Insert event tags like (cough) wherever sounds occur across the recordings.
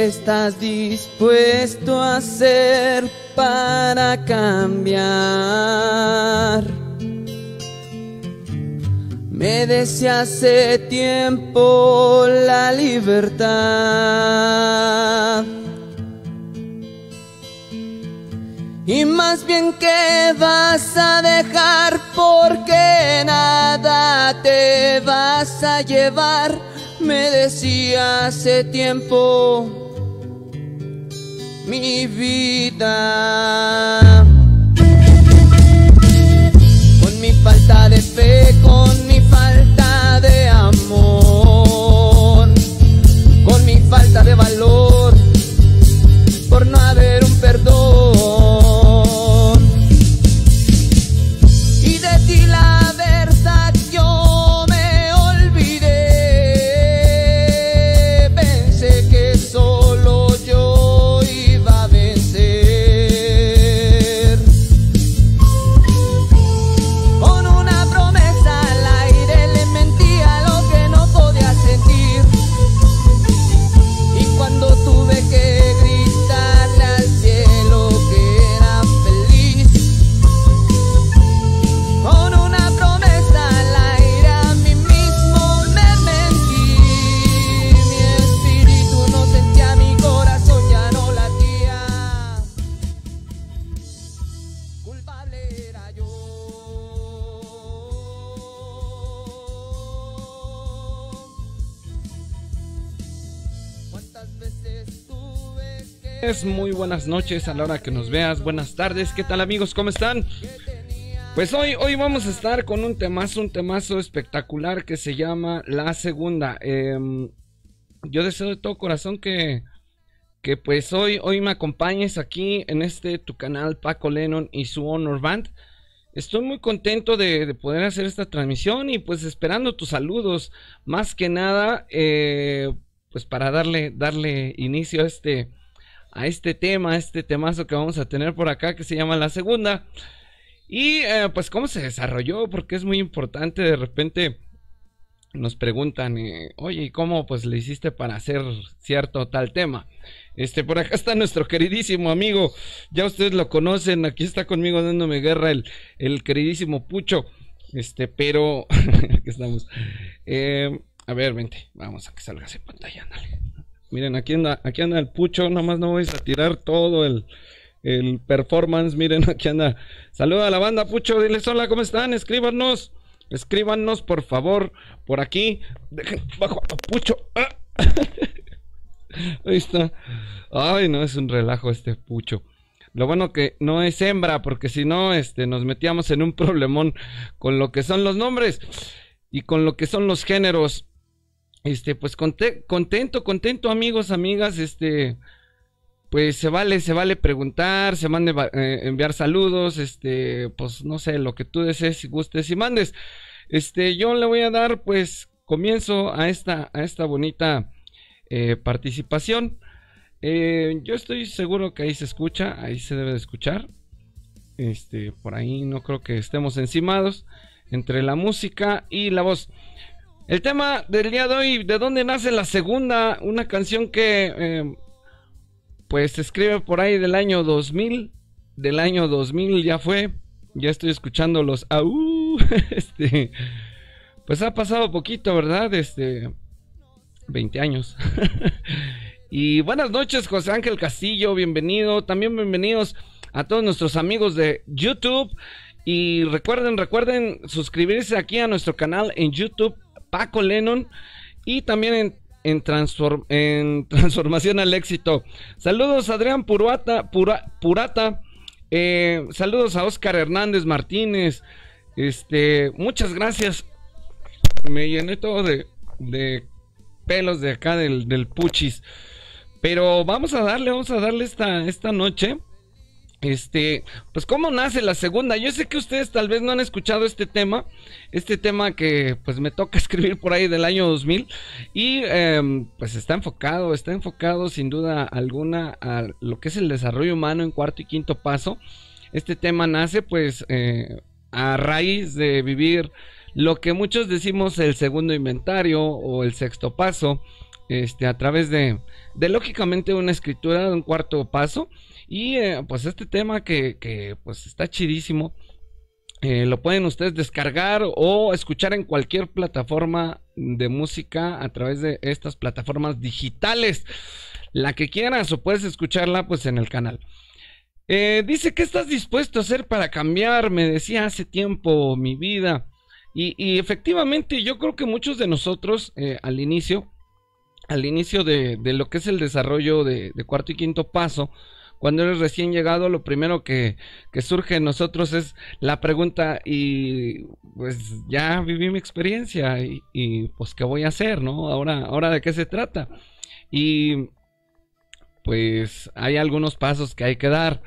estás dispuesto a hacer para cambiar. Me decía hace tiempo la libertad. Y más bien que vas a dejar porque nada te vas a llevar. Me decía hace tiempo minha vida. muy buenas noches a la hora que nos veas, buenas tardes, ¿qué tal amigos? ¿Cómo están? Pues hoy, hoy vamos a estar con un temazo, un temazo espectacular que se llama La Segunda. Em, yo deseo de todo corazón que, que pues hoy, hoy me acompañes aquí en este tu canal Paco Lennon y su Honor Band. Estoy muy contento de, poder hacer esta transmisión y pues esperando tus saludos. Más que nada, eh, pues para darle, darle inicio a este, a este tema, a este temazo que vamos a tener por acá que se llama La Segunda. Y eh, pues cómo se desarrolló, porque es muy importante de repente nos preguntan, eh, oye, ¿y cómo pues le hiciste para hacer cierto tal tema? Este, por acá está nuestro queridísimo amigo, ya ustedes lo conocen, aquí está conmigo dándome guerra el, el queridísimo Pucho, este, pero, (laughs) aquí estamos, eh, a ver, vente, vamos a que salga en pantalla, ándale Miren, aquí anda, aquí anda el pucho, nomás no vais a tirar todo el, el performance. Miren, (laughs) aquí anda. Saluda a la banda, pucho. Diles hola, ¿cómo están? Escríbanos. Escríbanos, por favor, por aquí. bajo a pucho. (laughs) Ahí está. Ay, no, es un relajo este pucho. Lo bueno que no es hembra, porque si no, este, nos metíamos en un problemón con lo que son los nombres y con lo que son los géneros. Este, pues contento, contento, amigos, amigas, este, pues se vale, se vale preguntar, se mande eh, enviar saludos, este, pues no sé, lo que tú desees, gustes y mandes. Este, yo le voy a dar, pues, comienzo a esta, a esta bonita eh, participación. Eh, yo estoy seguro que ahí se escucha, ahí se debe de escuchar. Este, por ahí no creo que estemos encimados entre la música y la voz. El tema del día de hoy, ¿de dónde nace la segunda? Una canción que eh, pues se escribe por ahí del año 2000, del año 2000 ya fue, ya estoy escuchando los (laughs) este, pues ha pasado poquito, ¿verdad? Este, 20 años. (laughs) y buenas noches José Ángel Castillo, bienvenido, también bienvenidos a todos nuestros amigos de YouTube. Y recuerden, recuerden suscribirse aquí a nuestro canal en YouTube Paco Lennon y también en, en (laughs) Transformación al Éxito. Saludos Adrián purata Purata. Eh, saludos a Oscar Hernández Martínez. Este, muchas gracias. Me llené todo de, pelos de acá del, del puchis. Pero vamos a darle, vamos a darle esta, esta noche este, pues cómo nace la segunda. Yo sé que ustedes tal vez no han escuchado este tema, este tema que pues me toca (laughs) escribir por ahí del año 2000 y em, pues está enfocado, está enfocado sin duda alguna a lo que es el desarrollo humano en cuarto y quinto paso. Este tema nace pues eh, a raíz de vivir lo que muchos decimos el segundo inventario o el sexto paso este, a través de, lógicamente una escritura, de un cuarto paso. Y eh, pues este tema que, pues está chidísimo. Eh, lo pueden ustedes descargar o escuchar en cualquier plataforma de música a través de estas plataformas digitales. La que quieras o puedes escucharla pues en el canal. Eh, dice, ¿qué estás dispuesto a hacer para cambiar? Me decía hace tiempo mi vida. Y, efectivamente yo creo que muchos de nosotros al inicio al inicio de, lo que es el desarrollo de, cuarto y quinto paso, cuando eres recién llegado, lo primero que, surge en nosotros es la pregunta y pues ya viví mi experiencia y, pues qué voy a hacer, ¿no? Ahora, ahora de qué se trata. Y pues hay algunos pasos que hay que dar.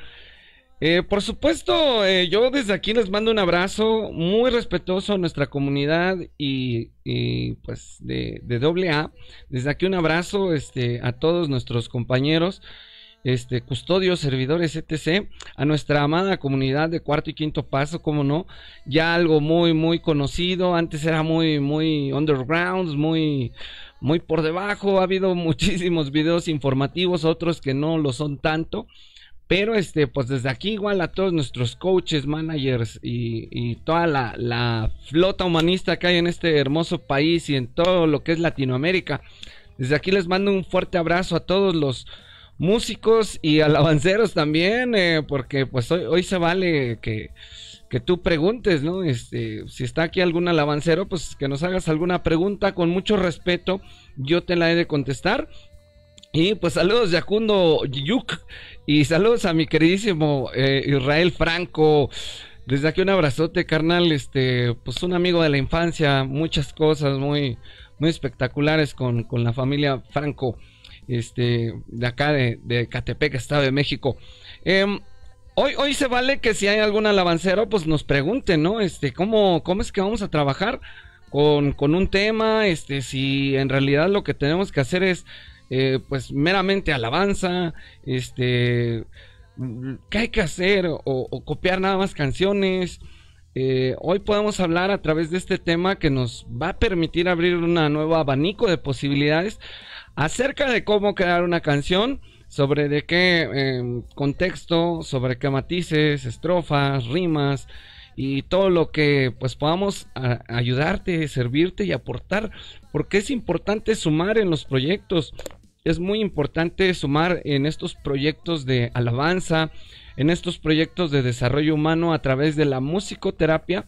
Eh, por supuesto, eh, yo desde aquí les mando un abrazo muy respetuoso a nuestra comunidad y, pues de, doble A. Desde aquí un abrazo este, a todos nuestros compañeros, este, custodios, servidores, etc. A nuestra amada comunidad de cuarto y quinto paso, como no, ya algo muy, muy conocido. Antes era muy, muy underground, muy, muy por debajo. Ha habido (laughs) muchísimos videos informativos, otros que no lo son tanto. Pero este, pues desde aquí igual a todos nuestros coaches, managers y, toda la, flota humanista que hay en este hermoso país y en todo lo que es Latinoamérica. Desde aquí les mando un fuerte abrazo a todos los músicos y alabanceros también, eh, porque pues hoy, se vale que, que tú preguntes, ¿no? Este, si está aquí algún alabancero, pues que nos hagas alguna pregunta con mucho respeto, yo te la he de contestar. Y pues saludos Yacundo Yuk y saludos a mi queridísimo eh, Israel Franco. Desde aquí un abrazote, carnal. Este, pues un amigo de la infancia, muchas cosas muy, muy espectaculares con, la familia Franco, este, de acá de, de Catepec, Estado de México. Em, hoy, hoy se vale que si hay algún alabancero, pues nos pregunten, ¿no? Este, ¿cómo, cómo es que vamos a trabajar con, con un tema? Este, si en realidad lo que tenemos que hacer es eh, pues meramente alabanza, este, ¿qué hay que hacer? O, copiar nada más canciones. Eh, hoy podemos hablar a través de este tema que nos va a permitir abrir un nuevo abanico de posibilidades acerca de cómo crear una canción, sobre de qué em, contexto, sobre qué matices, estrofas, rimas, y todo lo que pues podamos ayudarte, servirte y aportar, porque es importante sumar en los proyectos, es muy importante sumar en estos proyectos de alabanza, en estos proyectos de desarrollo humano a través de la musicoterapia,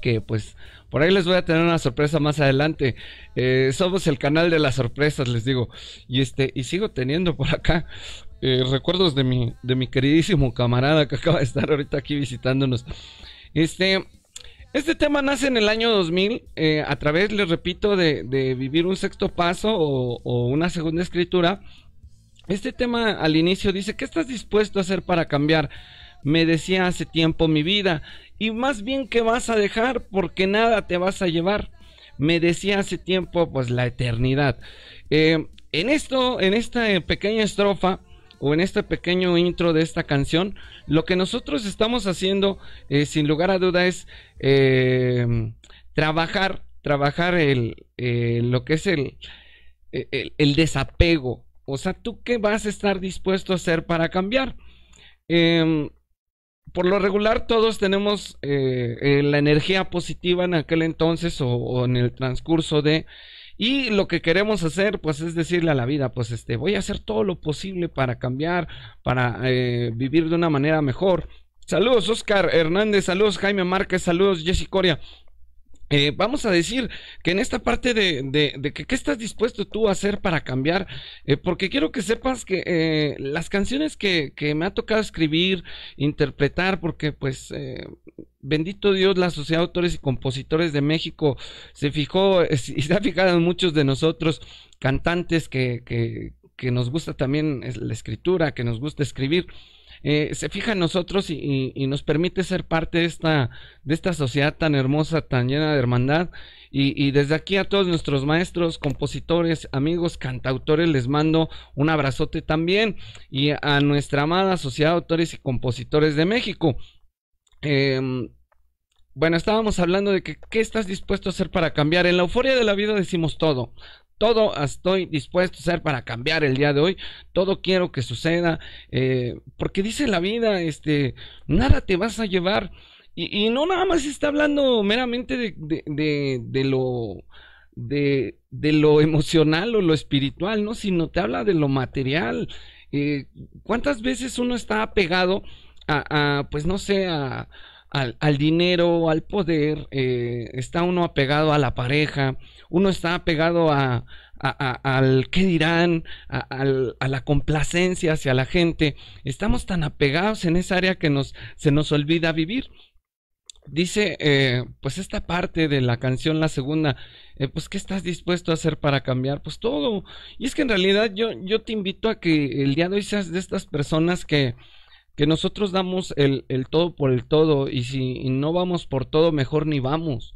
que pues por ahí les voy a tener una sorpresa más adelante. Eh, somos el canal de las sorpresas, les digo. Y este, y sigo teniendo por acá eh, recuerdos de mi, de mi queridísimo camarada que acaba de estar ahorita aquí visitándonos. Este, este tema nace en el año 2000 eh, a través, les repito, de, de vivir un sexto paso o, una segunda escritura. Este tema al inicio dice, ¿qué estás dispuesto a hacer para cambiar? me decía hace tiempo mi vida, y más bien que vas a dejar porque nada te vas a llevar. Me decía hace tiempo, pues la eternidad. Eh, en esto, en esta pequeña estrofa, o en este pequeño intro de esta canción, lo que nosotros estamos haciendo, eh, sin lugar a duda, es eh, trabajar, trabajar el, eh, lo que es el, e, e, el, desapego. O sea, ¿tú qué vas a estar dispuesto a hacer para cambiar? Em, por lo regular todos tenemos la energía positiva en aquel entonces o en el transcurso de y lo que queremos hacer, pues es decirle a la vida, pues este, voy a hacer todo lo posible para cambiar, para eh, vivir de una manera mejor. Saludos Oscar Hernández, saludos Jaime Márquez, saludos Jessy Coria. Eh, vamos a decir que en esta parte de, que, qué estás dispuesto tú a hacer para cambiar, eh, porque quiero que sepas que eh, las canciones que, me ha tocado escribir, interpretar, porque pues bendito Dios, la Sociedad de Autores y Compositores de México se fijó y (laughs) se ha fijado en muchos de nosotros, cantantes que, que, que nos gusta también la escritura, que nos gusta escribir. Eh, se fija en nosotros y, nos permite ser parte de esta, de esta sociedad tan hermosa, tan llena de hermandad. Y, desde aquí a todos nuestros maestros, compositores, amigos, cantautores, les mando un abrazote también. Y a nuestra amada Sociedad de Autores y Compositores de México. Em, bueno, estábamos hablando de que qué estás dispuesto a hacer para cambiar. En la euforia de la vida decimos todo. Todo estoy dispuesto a ser para cambiar el día de hoy. Todo quiero que suceda. Eh, porque dice la vida, este, nada te vas a llevar. Y, no nada más está hablando meramente de, de, de, lo de, de, lo emocional o lo espiritual, ¿no? Sino te habla de lo material. Eh, ¿Cuántas veces uno está apegado a, a pues no sé, a, al, al dinero, al poder, eh, está uno apegado a la pareja, uno está apegado a, al qué dirán, a, a, la complacencia hacia la gente. Estamos tan apegados en esa área que nos, se nos olvida vivir. Dice, eh, pues esta parte de la canción, la segunda, eh, pues ¿qué estás dispuesto a hacer para cambiar? Pues todo. Y es que en realidad yo, yo te invito a que el día de hoy seas de estas personas que, que nosotros damos el, todo por el todo y si no vamos por todo, mejor ni vamos.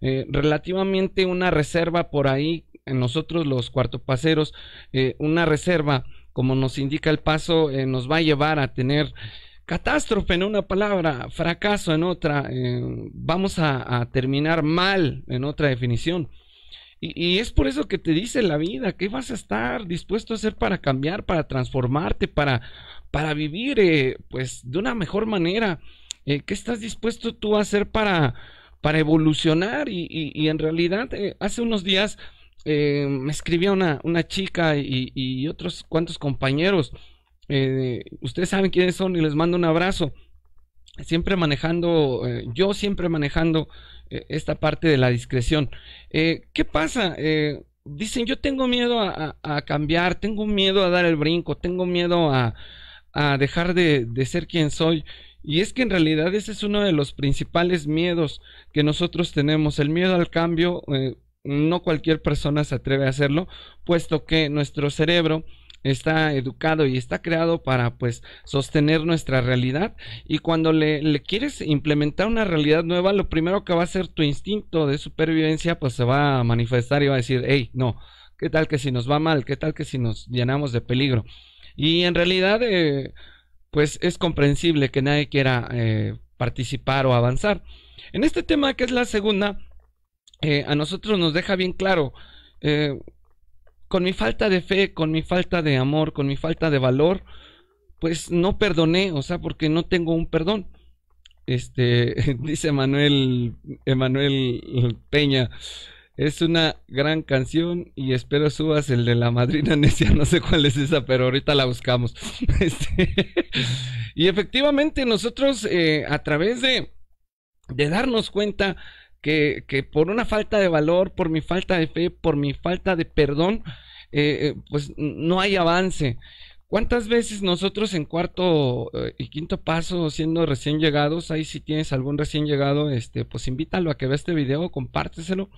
Eh, relativamente una reserva por ahí, en nosotros los cuartopaceros, paseros eh, una reserva, como nos indica el paso, eh, nos va a llevar a tener catástrofe en una palabra, fracaso en otra, vamos a, a, terminar mal en otra definición. Y, es por eso que te dice la vida, que vas a estar dispuesto a hacer para cambiar, para transformarte, para para vivir eh, pues de una mejor manera. Eh, ¿Qué estás dispuesto tú a hacer para, para evolucionar? Y, en realidad eh, hace unos días me escribía una, una chica y, otros cuantos compañeros. ustedes saben quiénes son y les mando un abrazo. Siempre manejando, yo siempre manejando esta parte de la discreción. ¿Qué pasa? dicen, yo tengo miedo a cambiar, tengo miedo a dar el brinco, tengo miedo a, a dejar de, ser quien soy. Y es que en realidad ese es uno de los principales miedos que nosotros tenemos, el miedo al cambio. Eh, no cualquier persona se atreve a hacerlo, puesto que nuestro cerebro está educado y está creado para pues sostener nuestra realidad y cuando le, le, quieres implementar una realidad nueva lo primero que va a ser tu instinto de supervivencia pues se va a manifestar y va a decir hey no qué tal que si nos va mal qué tal que si nos llenamos de peligro y en realidad, eh, pues es comprensible que nadie quiera eh, participar o avanzar. En este tema que es la segunda, eh, a nosotros nos deja bien claro, con mi falta de fe, con mi falta de amor, con mi falta de valor, pues no perdoné, o sea, porque no tengo un perdón. Este, (laughs) dice Manuel, Emanuel Peña, es una gran canción y espero subas el de la madrina (laughs) necia, no sé cuál es esa, pero ahorita la buscamos. (laughs) Este, y efectivamente nosotros eh, a través de, de darnos cuenta que, que, por una falta de valor, por mi falta de fe, por mi falta de perdón, eh, eh, pues no hay avance. ¿Cuántas veces nosotros en cuarto y quinto paso, siendo recién llegados, ahí si tienes algún recién llegado, este, pues invítalo a que vea este video, compárteselo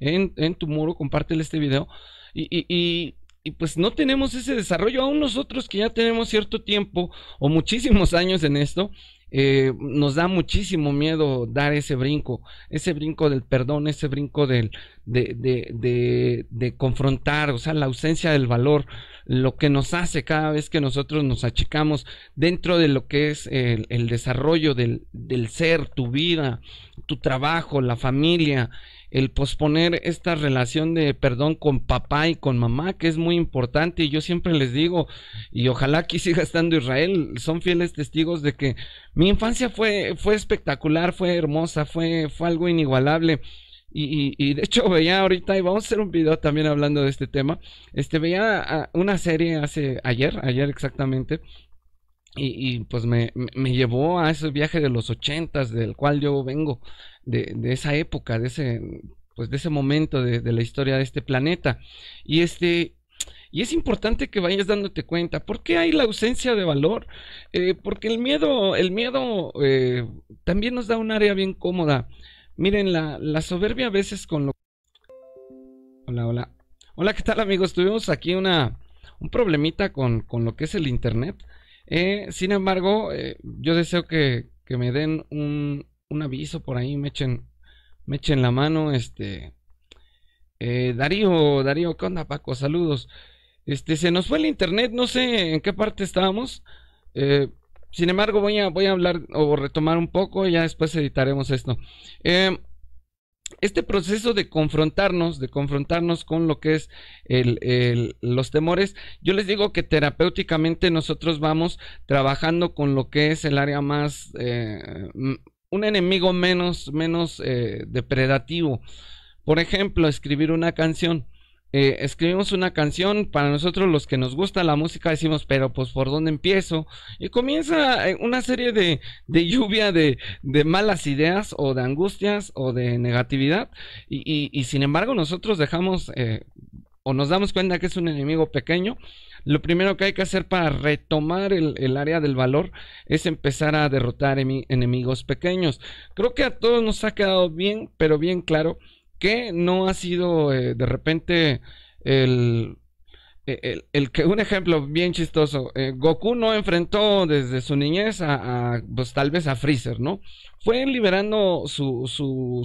en, en tu muro, compártele este video. y, y pues no tenemos ese desarrollo. Aún nosotros que ya tenemos cierto tiempo o muchísimos (laughs) años en esto, eh, nos da muchísimo miedo dar ese brinco, ese brinco del perdón, ese brinco del, de, de, de, confrontar, o sea, la ausencia del valor, lo que nos hace cada vez que nosotros nos achicamos dentro de lo que es el, el desarrollo del, del ser, tu vida, tu trabajo, la familia, el posponer esta relación de perdón con papá y con mamá, que es muy importante. Y yo siempre les digo, y ojalá aquí (laughs) siga estando Israel, son fieles testigos de que mi infancia fue, fue espectacular, fue hermosa, fue, fue algo inigualable. Y, y, de hecho veía ahorita, y vamos a hacer un video también hablando de este tema, este veía ah, una serie hace ayer, ayer exactamente, y, pues me, me, llevó a ese viaje de los ochentas, del cual yo vengo, de, esa época, de ese, pues de ese momento de, la historia de este planeta. Y este. Y es importante que vayas dándote cuenta, ¿por qué hay la ausencia de valor? Eh, porque el miedo, el miedo eh, también nos da un área bien cómoda. Miren, la, la soberbia a veces con lo... Hola, hola. Hola, ¿qué tal amigos? Tuvimos aquí una, un problemita con, con lo que es el Internet. Eh, sin embargo, eh, yo deseo que, me den un, aviso por ahí, me echen, me echen la mano. Este, eh, Darío, Darío, ¿qué onda, Paco? Saludos. Este, se nos fue el internet, no sé en qué parte estábamos. sin embargo, voy a, voy a hablar o retomar un poco y ya después editaremos esto este proceso de confrontarnos, de confrontarnos con lo que es los temores, yo les digo que terapéuticamente nosotros vamos trabajando con lo que es el área más, eh, un enemigo menos, menos eh, depredativo. Por ejemplo, escribir una canción. Eh, escribimos una canción, para nosotros los que nos gusta la música decimos, pero pues por dónde empiezo. Y comienza eh, una serie de, de lluvia de, malas ideas o de angustias o de negatividad. Y, sin embargo nosotros dejamos eh, o nos damos cuenta que es un enemigo pequeño. Lo primero que hay que hacer para retomar el, el área del valor es empezar a derrotar enemigos pequeños. Creo que a todos nos ha quedado bien, pero bien claro que no ha sido eh, de repente e-, el, el, que un ejemplo bien chistoso, eh, Goku no enfrentó desde su niñez a, pues tal vez a Freezer, ¿no? Fue liberando su,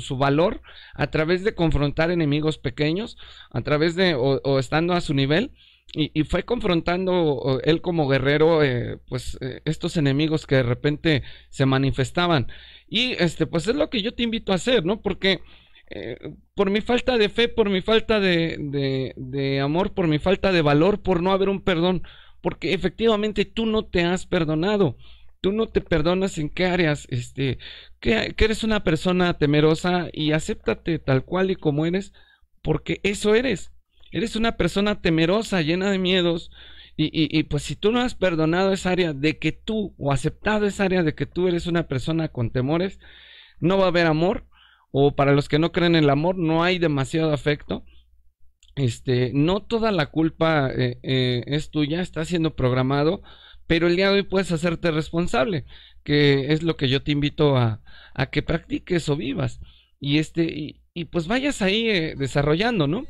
su, valor a través de confrontar enemigos pequeños, a través de, o, estando a su nivel, y, fue confrontando él como guerrero, eh, pues estos enemigos que de repente se manifestaban. Y este, pues es lo que yo te invito a hacer, ¿no? Porque eh, por mi falta de fe, por mi falta de, de, amor, por mi falta de valor, por no haber un perdón, porque efectivamente tú no te has perdonado. Tú no te perdonas en qué áreas, este, que, eres una persona temerosa y acéptate tal cual y como eres, porque eso eres. Eres una persona temerosa, llena de miedos, y, y, pues si tú no has perdonado esa área de que tú o aceptado esa área de que tú eres una persona con temores, no va a haber amor, o para los que no creen en el amor, no hay demasiado afecto. Este, no toda la culpa eh, eh, es tuya, está siendo programado, pero el día de hoy puedes hacerte responsable, que es lo que yo te invito a, a que practiques o vivas. Y este, y, pues vayas ahí eh, desarrollando, ¿no?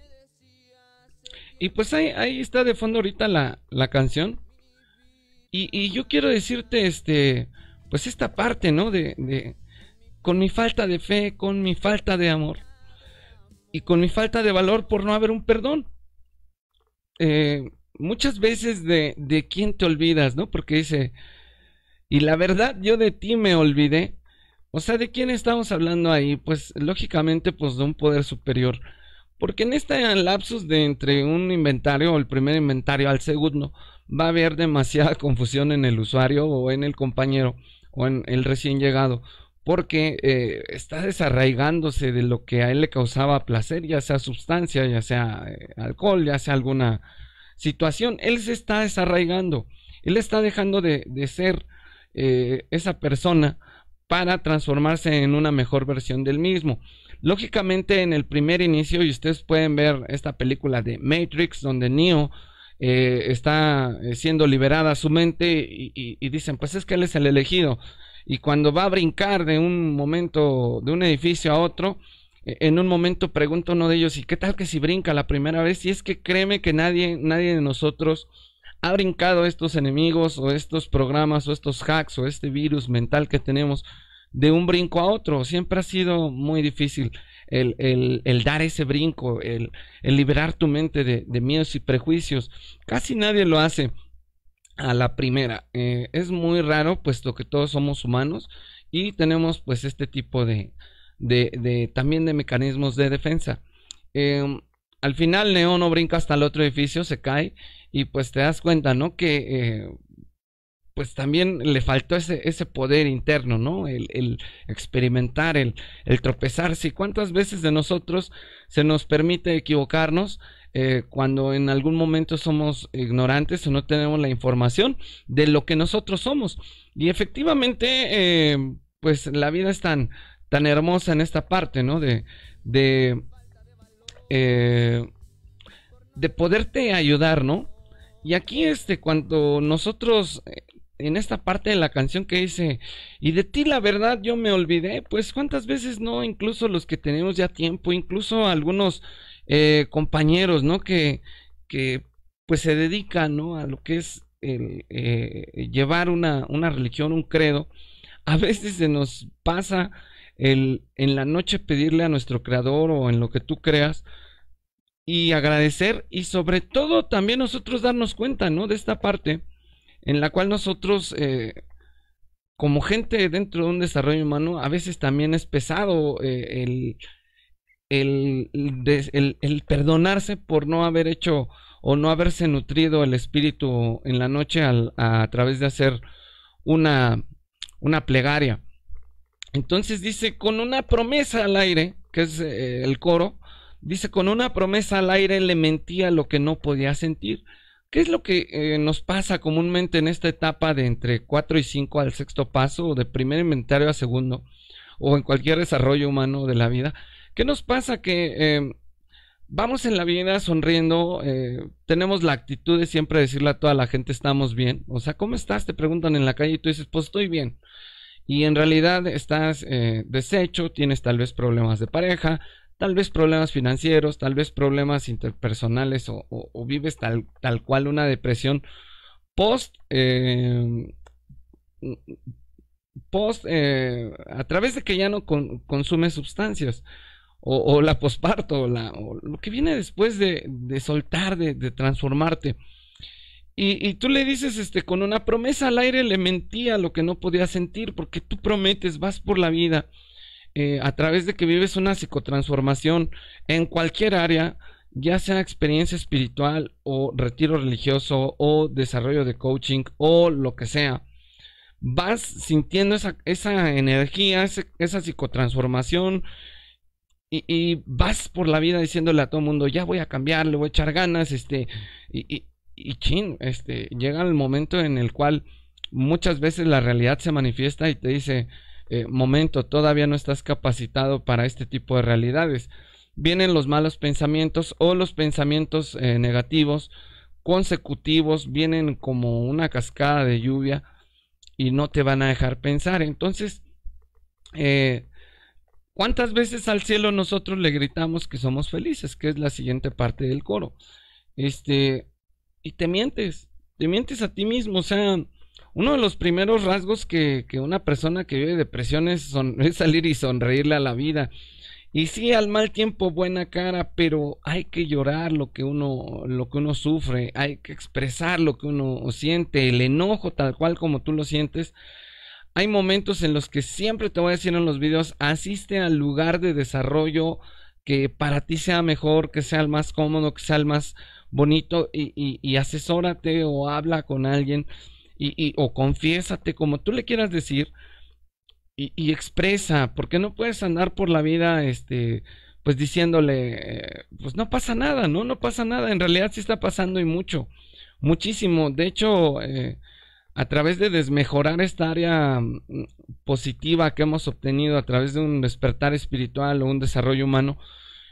Y pues ahí, ahí, está de fondo ahorita la, canción. Y, y, yo quiero decirte, este, pues esta parte, ¿no? de, con mi falta de fe, con mi falta de amor y con mi falta de valor por no haber un perdón. Eh, muchas veces de, de quién te olvidas, ¿no? Porque dice, y la verdad yo de ti me olvidé. O sea, ¿de quién estamos hablando ahí? Pues lógicamente, pues de un poder superior. Porque en este lapsus de entre un inventario o el primer inventario al segundo, va a haber demasiada (laughs) confusión en el usuario o en el compañero o en el recién llegado porque eh, está desarraigándose de lo que a él le causaba placer, ya sea sustancia, ya sea eh, alcohol, ya sea alguna situación. Él se está desarraigando, él está dejando de, ser eh, esa persona para transformarse en una mejor versión del mismo. Lógicamente en el primer inicio, y ustedes pueden ver esta película de Matrix, donde Neo está siendo liberada su mente y, y dicen, pues es que él es el elegido y cuando va a brincar de un momento, de un edificio a otro, e, en un momento pregunto uno de ellos, ¿y qué tal que si brinca la primera vez? Y es que créeme que nadie, nadie de nosotros ha brincado estos enemigos o estos programas o estos hacks o este virus mental que tenemos de un brinco a otro. Siempre ha sido muy difícil el, dar ese brinco, el, liberar tu mente de, de miedos y prejuicios. Casi nadie lo hace a la primera. Eh, es muy raro, puesto que todos somos humanos y tenemos pues este tipo de, de, también de mecanismos de defensa. Em, al final Neo no brinca hasta el otro edificio, se cae y pues te das cuenta, ¿no? Que eh, pues también le faltó ese, ese poder interno, ¿no? El, experimentar, el, el, tropezar cuántas veces de nosotros se nos permite equivocarnos eh, cuando en algún momento somos ignorantes o no tenemos la información de lo que nosotros somos. Y efectivamente, eh, pues la vida es tan, tan hermosa en esta parte, ¿no? De, de, eh, de poderte ayudar, ¿no? Y aquí, este, cuando nosotros en esta parte de la canción que dice, y de ti la verdad yo me olvidé, pues cuántas veces no, incluso los que tenemos ya tiempo, incluso algunos eh, compañeros, ¿no? Que, que pues se dedican, ¿no? A lo que es el, eh, llevar una, religión, un credo. A veces se nos pasa el, en la noche pedirle a nuestro creador o en lo que tú creas y agradecer y sobre todo también nosotros darnos cuenta, ¿no? De esta parte en la cual nosotros eh, como gente dentro de un desarrollo humano a veces también es pesado el el, el, perdonarse por no haber hecho o no haberse nutrido el espíritu en la noche a, través de hacer una, una plegaria. Entonces dice, con una promesa al aire, que es eh, el coro, dice, con una promesa al aire le mentía lo que no podía sentir. ¿Qué es lo que eh, nos pasa comúnmente en esta etapa de entre 4 y 5 al sexto paso, o de primer inventario a segundo, o en cualquier desarrollo humano de la vida? ¿Qué nos pasa? Que em, vamos en la vida sonriendo, eh, tenemos la actitud de siempre decirle a toda la gente estamos bien. O sea, ¿cómo estás? Te preguntan en la calle y tú dices, pues estoy bien. Y en realidad estás eh, deshecho, tienes tal vez problemas de pareja, tal vez problemas financieros, tal vez problemas interpersonales o, vives tal, cual una depresión post... Em, post eh, a través de que ya no consume consumes sustancias o, la posparto, o, lo que viene después de, soltar, de, transformarte. Y, tú le dices, este, con una promesa al aire le mentía lo que no podía sentir, porque tú prometes, vas por la vida, eh, a través de que vives una psicotransformación en cualquier área, ya sea experiencia espiritual o retiro religioso o desarrollo de coaching o lo que sea, vas sintiendo esa, esa energía, esa psicotransformación, y, vas por la vida diciéndole a todo el mundo, ya voy a cambiar, le voy a echar ganas, este, y, y, y chin, este, llega el momento en el cual muchas veces la realidad se manifiesta y te dice, eh, momento, todavía no estás capacitado para este tipo de realidades. Vienen los malos pensamientos o los pensamientos eh, negativos consecutivos, vienen como una cascada de lluvia y no te van a dejar pensar. Entonces, eh, ¿Cuántas veces al cielo nosotros le gritamos que somos felices? Que es la siguiente parte del coro. Este, y te mientes, te mientes a ti mismo. O sea, uno de los primeros rasgos que, que una persona que vive depresión (laughs) es, salir y sonreírle a la vida. Y sí, al mal tiempo buena cara, pero hay que llorar lo que uno, lo que uno sufre, hay que expresar lo que uno siente, el enojo tal cual como tú lo sientes hay momentos en los que siempre te voy a decir en los videos, asiste al lugar de desarrollo que para ti sea mejor, que sea el más cómodo, que sea el más bonito y, asesórate o habla con alguien y, o confiésate como tú le quieras decir y, expresa, porque no puedes andar por la vida este pues diciéndole eh, pues no pasa nada, no, no pasa nada, en realidad sí está pasando y mucho, muchísimo, de hecho eh, a través de desmejorar esta área mm, positiva que hemos obtenido a través de un despertar espiritual o un desarrollo humano,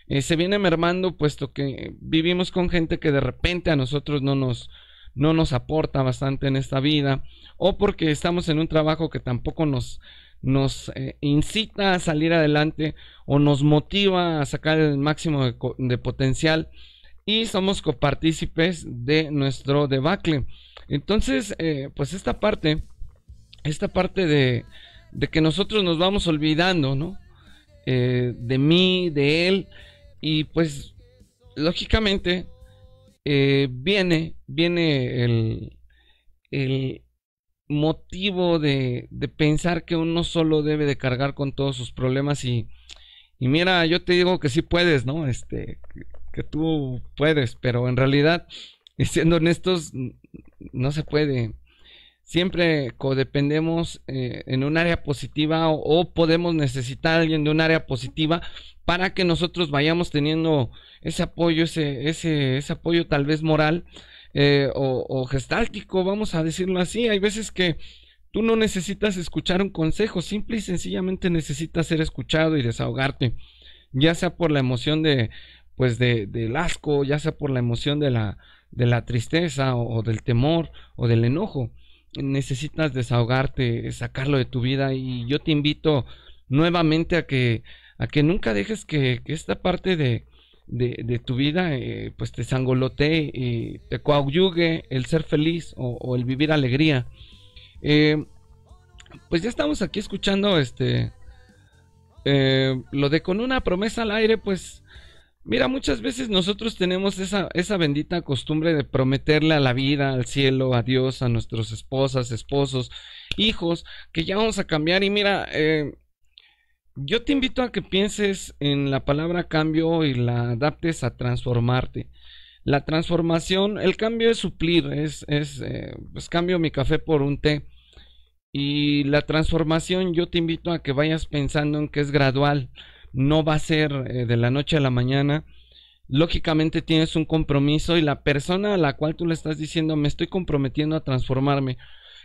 eh, se viene mermando puesto que vivimos con gente que de repente a nosotros no nos, no nos aporta bastante en esta vida o porque estamos en un trabajo que tampoco nos, nos eh, incita a salir adelante o nos motiva a sacar el máximo de potencial y somos copartícipes de nuestro debacle. Entonces, eh, pues esta parte, esta parte de, que nosotros nos vamos olvidando, ¿no? Eh, de mí, de él, y pues lógicamente eh, viene, viene el, motivo de, pensar que uno solo debe de cargar con todos sus problemas y, y mira, yo te digo que sí puedes, ¿no? Este, que tú puedes, pero en realidad, y siendo honestos, no se puede. Siempre codependemos eh, en un área positiva o, podemos necesitar a alguien de un área positiva para que nosotros vayamos teniendo ese apoyo, ese, ese, ese apoyo tal vez moral eh, o, o gestáltico, vamos a decirlo así. Hay veces que tú no necesitas escuchar un consejo, simple y sencillamente necesitas ser escuchado y desahogarte ya sea por la emoción de pues de, del asco, ya sea por la emoción de la, de la tristeza o, del temor o del enojo. Necesitas desahogarte, sacarlo de tu vida y yo te invito nuevamente a que, a que nunca dejes que, esta parte de, de, tu vida eh, pues te sangolote, y te coayugue el ser feliz o, el vivir alegría. Eh, pues ya estamos aquí escuchando este eh, lo de con una promesa al aire, pues Mira, muchas veces nosotros tenemos esa, esa bendita costumbre de prometerle a la vida, al cielo, a Dios, a nuestras esposas, esposos, hijos, que ya vamos a cambiar. Y mira, eh, yo te invito a que pienses en la palabra cambio y la adaptes a transformarte. La transformación, el cambio es suplir, es, es eh, pues cambio mi café por un té. Y la transformación yo te invito a que vayas pensando en que es gradual no va a ser eh, de la noche a la mañana. Lógicamente tienes un compromiso y la persona a la cual tú le estás diciendo me estoy comprometiendo a transformarme,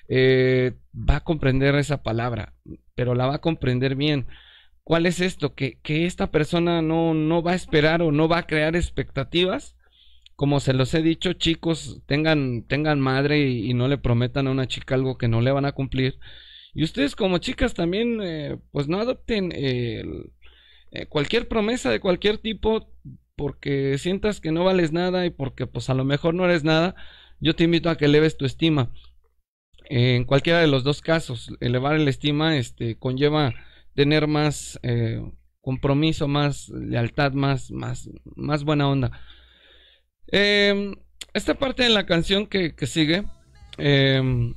eh, va a comprender esa palabra, pero la va a comprender bien. ¿Cuál es esto? Que, esta persona no, no va a esperar o no va a crear expectativas como se los he dicho, chicos, tengan, tengan madre y, no le prometan a una chica algo que no le van a cumplir. Y ustedes como chicas también, eh, pues no adopten el, eh, cualquier promesa de cualquier tipo, porque sientas que no vales nada y porque pues a lo mejor no eres nada, yo te invito a que eleves tu estima. en cualquiera de los dos casos, elevar el estima este, conlleva tener más eh, compromiso, más lealtad, más, más, más buena onda. Em, esta parte de la canción que, sigue, em,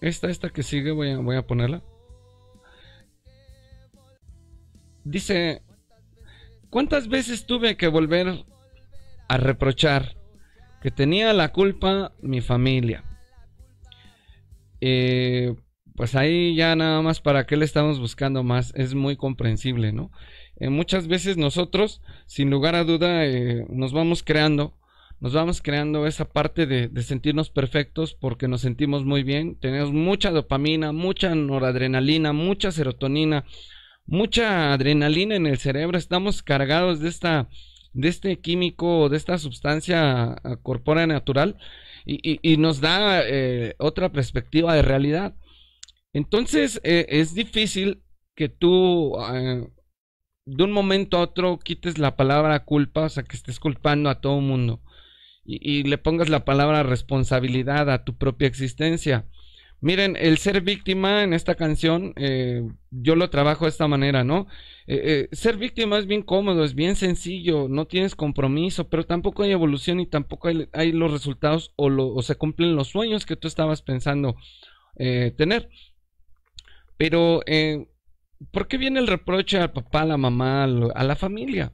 esta, esta que sigue, voy voy a ponerla. Dice, ¿cuántas veces tuve que volver a reprochar que tenía la culpa mi familia? Eh, pues ahí ya nada más para qué le estamos buscando más, es muy comprensible, ¿no? en eh, muchas veces nosotros, sin lugar a duda, eh, nos vamos creando, nos vamos creando esa parte de, de, sentirnos perfectos porque nos sentimos muy bien, tenemos mucha dopamina, mucha noradrenalina, mucha serotonina, mucha adrenalina en el cerebro, estamos cargados de esta de este químico, de esta sustancia ah, corpórea natural y, nos da eh, otra perspectiva de realidad. Entonces eh, es difícil que tú eh, de un momento a otro quites la palabra culpa, o sea, que estés culpando a todo el mundo y le pongas la palabra responsabilidad a tu propia existencia. Miren, el ser víctima en esta canción, eh, yo lo trabajo de esta manera, ¿no? Eh, eh, ser víctima es bien cómodo, es bien sencillo, no tienes compromiso, pero tampoco hay evolución y tampoco hay, los resultados o, se cumplen los sueños que tú estabas pensando tener. Pero, ¿por qué viene el reproche al papá, a la mamá, a la familia?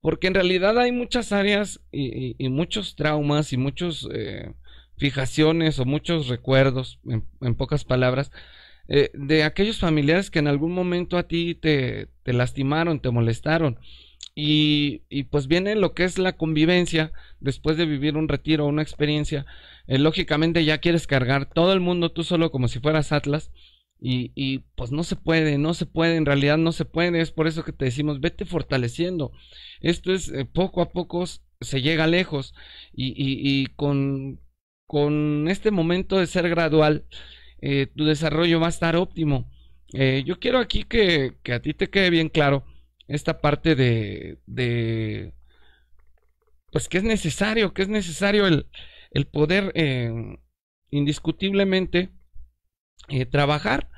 Porque en realidad hay muchas áreas y muchos traumas y muchos fijaciones o muchos recuerdos, en, pocas palabras, eh, de aquellos familiares que en algún momento a ti te, lastimaron, te molestaron. Y, pues viene lo que es la convivencia después de vivir un retiro una experiencia. Eh, lógicamente ya quieres cargar todo el mundo tú solo como si fueras Atlas. Y, pues no se puede, no se puede, en realidad no se puede, es por eso que te decimos, vete fortaleciendo. Esto es eh, poco a poco se llega lejos y con, con este momento de ser gradual, eh, tu desarrollo va a estar óptimo. Eh, yo quiero aquí que, a ti te quede bien claro esta parte de, de pues que es necesario, que es necesario el, poder eh, indiscutiblemente trabajar,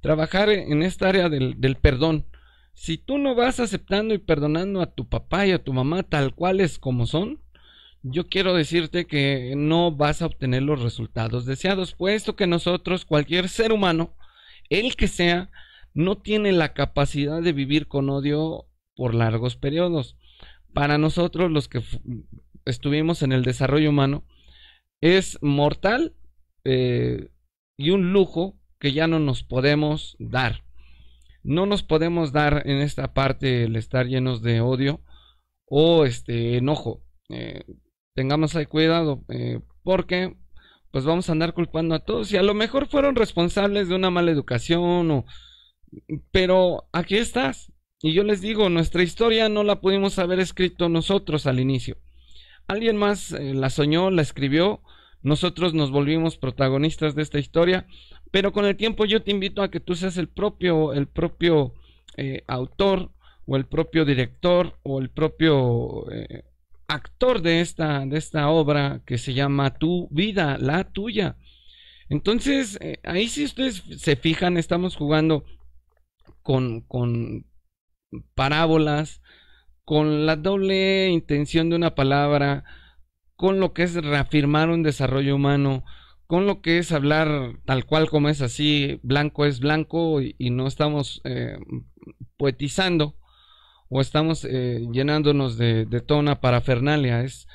trabajar en esta área del, del perdón. Si tú no vas aceptando y perdonando a tu papá y a tu mamá tal cual es como son, yo quiero decirte que no vas a obtener los resultados deseados, puesto que nosotros, cualquier ser humano, el que sea, no tiene la capacidad de vivir con odio por largos periodos. Para nosotros, los que estuvimos en el desarrollo humano, es mortal eh, y un lujo que ya no nos podemos dar. No nos podemos dar en esta parte el estar llenos de odio o este enojo. Eh, tengamos ahí cuidado, eh, porque pues vamos a andar culpando a todos y a lo mejor fueron responsables de una mala educación o... Pero aquí estás. Y yo les digo, nuestra historia no la pudimos haber escrito nosotros al inicio. Alguien más eh, la soñó, la escribió, nosotros nos volvimos protagonistas de esta historia, pero con el tiempo yo te invito a que tú seas el propio, el propio eh, autor o el propio director o el propio actor de esta, de esta obra que se llama Tu vida, la tuya. Entonces, eh, ahí si ustedes se fijan, estamos jugando con, parábolas, con la doble intención de una palabra, con lo que es reafirmar un desarrollo humano, con lo que es hablar tal cual como es así, blanco es blanco y, no estamos eh, poetizando o estamos eh, llenándonos de, de tona para Es,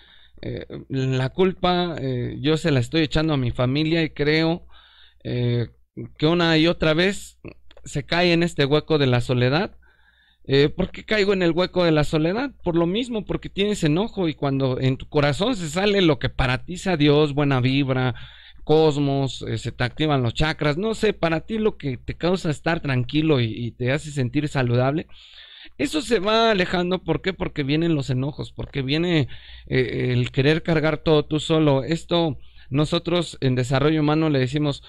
eh, la culpa eh, yo se la estoy echando a mi familia y creo que una y otra vez se cae en este hueco de la soledad. ¿Por qué caigo en el hueco de la soledad? Por lo mismo, porque tienes enojo y cuando en tu corazón se sale lo que para ti sea Dios, buena vibra, cosmos, se te activan los chakras, no sé, para ti lo que te causa estar tranquilo y te hace sentir saludable, eso se va alejando, ¿por qué? Porque vienen los enojos, porque viene eh, el querer cargar todo tú solo. Esto nosotros en desarrollo humano le decimos,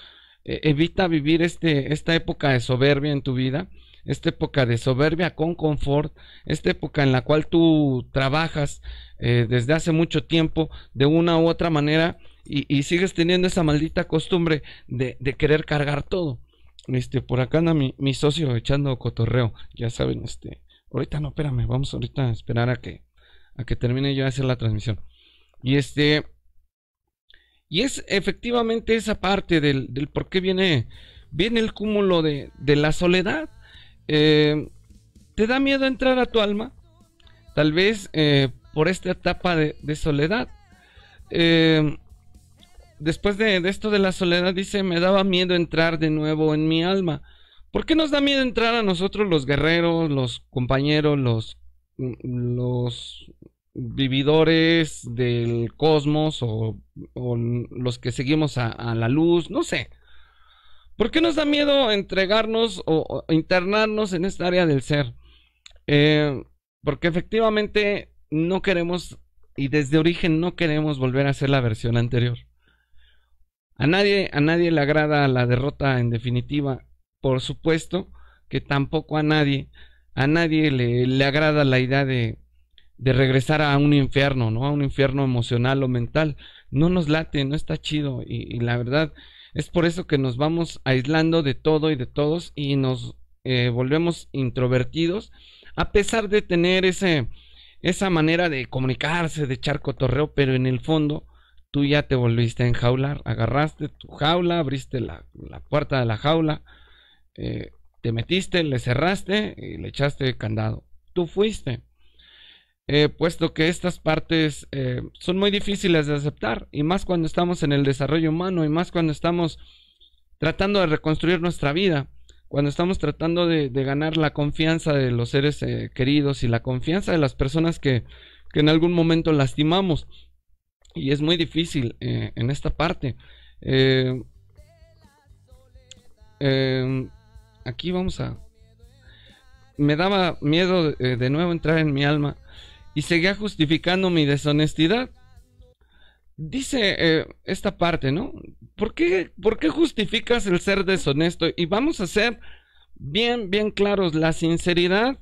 eh, evita vivir este, esta época de soberbia en tu vida, esta época de soberbia con confort, esta época en la cual tú trabajas eh, desde hace mucho tiempo de una u otra manera y, sigues teniendo esa maldita costumbre de, de, querer cargar todo. Este, por acá anda mi, mi socio echando cotorreo, ya saben, este, Ahorita no, espérame, vamos ahorita a esperar a que, a que termine yo a hacer la transmisión. Y este. Y es efectivamente esa parte del, del por qué viene, viene el cúmulo de, de la soledad. Eh, te da miedo entrar a tu alma, tal vez eh, por esta etapa de, de soledad. Eh, después de, de, esto de la soledad, dice, me daba miedo entrar de nuevo en mi alma. ¿Por qué nos da miedo entrar a nosotros los guerreros, los compañeros, los, vividores del cosmos o, los que seguimos a, la luz? No sé. ¿Por qué nos da miedo entregarnos o, internarnos en esta área del ser? Eh, porque efectivamente no queremos y desde origen no queremos volver a ser la versión anterior. A nadie, a nadie le agrada la derrota en definitiva por supuesto que tampoco a nadie, a nadie le, le agrada la idea de, de, regresar a un infierno, ¿no? A un infierno emocional o mental. No nos late, no está chido. Y, la verdad, es por eso que nos vamos aislando de todo y de todos y nos eh, volvemos introvertidos, a pesar de tener ese, esa manera de comunicarse, de echar cotorreo, pero en el fondo tú ya te volviste a enjaular, agarraste tu jaula, abriste la puerta de la jaula, eh, te metiste, le cerraste y le echaste el candado. Tú fuiste. Eh, puesto que estas partes eh, son muy difíciles de aceptar, y más cuando estamos en el desarrollo humano, y más cuando estamos tratando de reconstruir nuestra vida, cuando estamos tratando de, ganar la confianza de los seres queridos y la confianza de las personas que, que, en algún momento lastimamos. Y es muy difícil en esta parte. Em, aquí vamos a... Me daba miedo eh, de, nuevo entrar en mi alma y seguía justificando mi deshonestidad. Dice eh, esta parte, ¿no? ¿Por qué, ¿Por qué justificas el ser deshonesto? Y vamos a ser bien, bien claros. La sinceridad